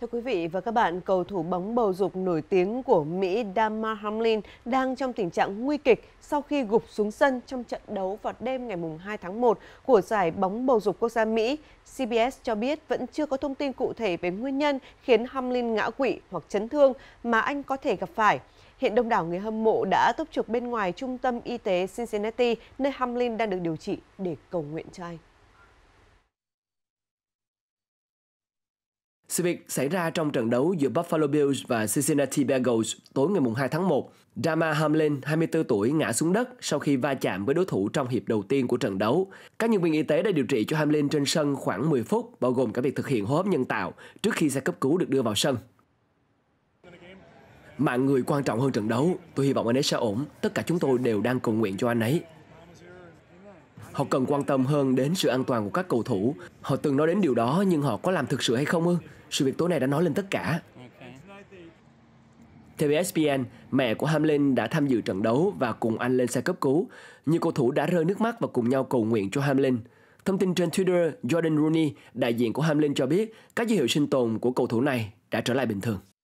Thưa quý vị và các bạn, cầu thủ bóng bầu dục nổi tiếng của Mỹ Damar Hamlin đang trong tình trạng nguy kịch sau khi gục xuống sân trong trận đấu vào đêm ngày 2 tháng 1 của giải bóng bầu dục quốc gia Mỹ. CBS cho biết vẫn chưa có thông tin cụ thể về nguyên nhân khiến Hamlin ngã quỵ hoặc chấn thương mà anh có thể gặp phải. Hiện đông đảo người hâm mộ đã túc trực bên ngoài trung tâm y tế Cincinnati, nơi Hamlin đang được điều trị để cầu nguyện cho anh. Sự việc xảy ra trong trận đấu giữa Buffalo Bills và Cincinnati Bengals tối ngày 2 tháng 1. Dama Hamlin, 24 tuổi, ngã xuống đất sau khi va chạm với đối thủ trong hiệp đầu tiên của trận đấu. Các nhân viên y tế đã điều trị cho Hamlin trên sân khoảng 10 phút, bao gồm cả việc thực hiện hô hấp nhân tạo trước khi xe cấp cứu được đưa vào sân. Mạng người quan trọng hơn trận đấu, tôi hy vọng anh ấy sẽ ổn, tất cả chúng tôi đều đang cầu nguyện cho anh ấy, Họ cần quan tâm hơn đến sự an toàn của các cầu thủ. Họ từng nói đến điều đó nhưng họ có làm thực sự hay không ư? Sự việc tối nay đã nói lên tất cả. Theo ESPN, mẹ của Hamlin đã tham dự trận đấu và cùng anh lên xe cấp cứu. Nhiều cầu thủ đã rơi nước mắt và cùng nhau cầu nguyện cho Hamlin. Thông tin trên Twitter, Jordan Rooney, đại diện của Hamlin cho biết các dấu hiệu sinh tồn của cầu thủ này đã trở lại bình thường.